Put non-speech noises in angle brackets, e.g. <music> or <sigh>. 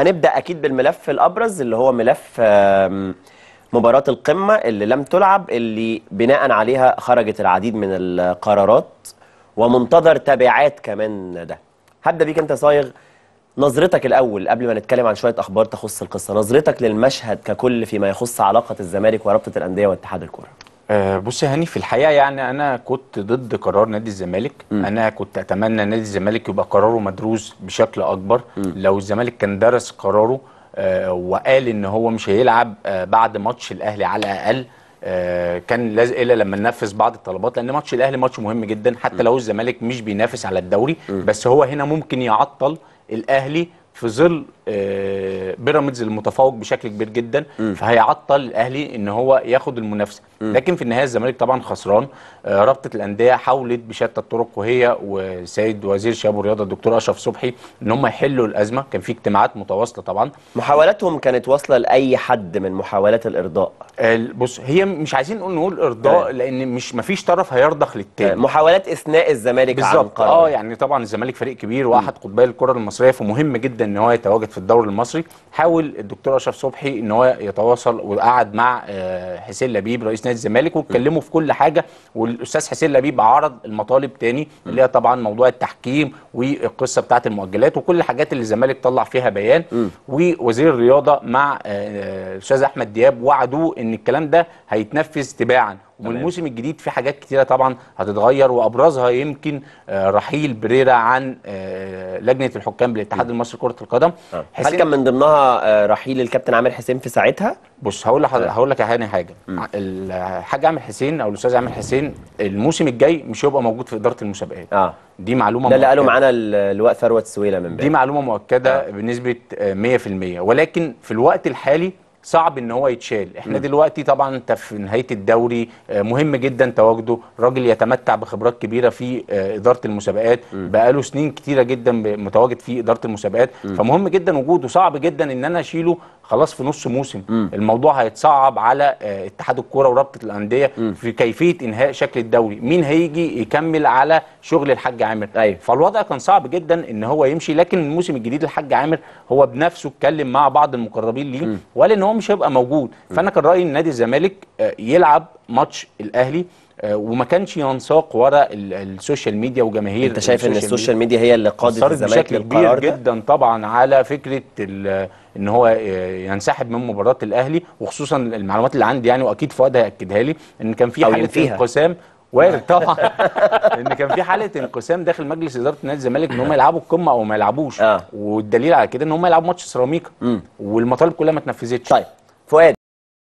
هنبدا اكيد بالملف الابرز اللي هو ملف مباراه القمه اللي لم تلعب اللي بناء عليها خرجت العديد من القرارات ومنتظر تبعات كمان ده هبدا بيك انت صايغ نظرتك الاول قبل ما نتكلم عن شويه اخبار تخص القصه نظرتك للمشهد ككل فيما يخص علاقه الزمالك ورابطه الانديه واتحاد الكوره آه، بص بصي هاني في الحقيقه يعني انا كنت ضد قرار نادي الزمالك م. انا كنت اتمنى نادي الزمالك يبقى قراره مدروس بشكل اكبر م. لو الزمالك كان درس قراره آه، وقال ان هو مش هيلعب آه، بعد ماتش الاهلي على الاقل كان لازم الا لما ننفذ بعض الطلبات لان ماتش الاهلي ماتش مهم جدا حتى لو الزمالك مش بينافس على الدوري بس هو هنا ممكن يعطل الاهلي في ظل بيراميدز المتفوق بشكل كبير جدا م. فهيعطل الاهلي ان هو ياخد المنافسه م. لكن في النهايه الزمالك طبعا خسران آه، رابطه الانديه حاولت بشتى الطرق وهي وسيد وزير شباب والرياضه الدكتور اشرف صبحي ان هم يحلوا الازمه كان في اجتماعات متواصله طبعا محاولاتهم كانت واصله لاي حد من محاولات الارضاء آه، بص هي مش عايزين نقول نقول ارضاء آه. لان مش مفيش طرف هيرضخ للتاني محاولات اثناء الزمالك بالظبط اه يعني طبعا الزمالك فريق كبير واحد قطبي الكره المصريه فمهم جدا ان هو يتواجد في الدوري المصري حاول الدكتور اشرف صبحي ان هو يتواصل وقعد مع آه، حسين لبيب رئيس نادي الزمالك واتكلموا في كل حاجه والاستاذ حسين لبيب عرض المطالب تاني اللي هي طبعا موضوع التحكيم والقصه بتاعه المؤجلات وكل الحاجات اللي الزمالك طلع فيها بيان ووزير الرياضه مع آه، آه، الاستاذ احمد دياب وعدوه ان الكلام ده هيتنفذ تباعا والموسم الجديد في حاجات كتيره طبعا هتتغير وابرزها يمكن آه، رحيل بريرا عن آه، لجنه الحكام بالاتحاد المصري لكره القدم آه. هل كان من ضمنها رحيل الكابتن عامر حسين في ساعتها بص هقول هقول لك هاني حاجه الحاج عامر حسين او الاستاذ عامر حسين الموسم الجاي مش هيبقى موجود في اداره المسابقات اه دي معلومه ده اللي قالوا معانا اللواء ثروت سويلة من بقى. دي معلومه مؤكده آه. بنسبه 100% ولكن في الوقت الحالي صعب ان هو يتشال احنا م. دلوقتي طبعا انت في نهايه الدوري آه، مهم جدا تواجده راجل يتمتع بخبرات كبيره في آه، اداره المسابقات بقاله سنين كتيره جدا متواجد في اداره المسابقات م. فمهم جدا وجوده صعب جدا ان انا اشيله خلاص في نص موسم م. الموضوع هيتصعب على آه، اتحاد الكوره ورابطه الانديه م. في كيفيه انهاء شكل الدوري مين هيجي يكمل على شغل الحاج عامر أيوه. فالوضع كان صعب جدا ان هو يمشي لكن الموسم الجديد الحاج عامر هو بنفسه اتكلم مع بعض المقربين ليه وقال ان هو مش هيبقى موجود فانا كان رايي ان نادي الزمالك آه، يلعب ماتش الاهلي آه، وما كانش ينساق ورا السوشيال ميديا وجماهير انت شايف ان السوشيال ميديا هي اللي قادت الزمالك للقرار ده جدا طبعا على فكره ان هو آه، ينسحب من مباراه الاهلي وخصوصا المعلومات اللي عندي يعني واكيد فؤاد هياكدها لي ان كان في حاله انقسام وارد طبعا <laughs> ان كان في حاله انقسام داخل مجلس اداره نادي الزمالك ان هم يلعبوا القمه او ما يلعبوش آه. والدليل على كده ان هم يلعبوا ماتش سيراميكا والمطالب كلها ما اتنفذتش طيب فؤاد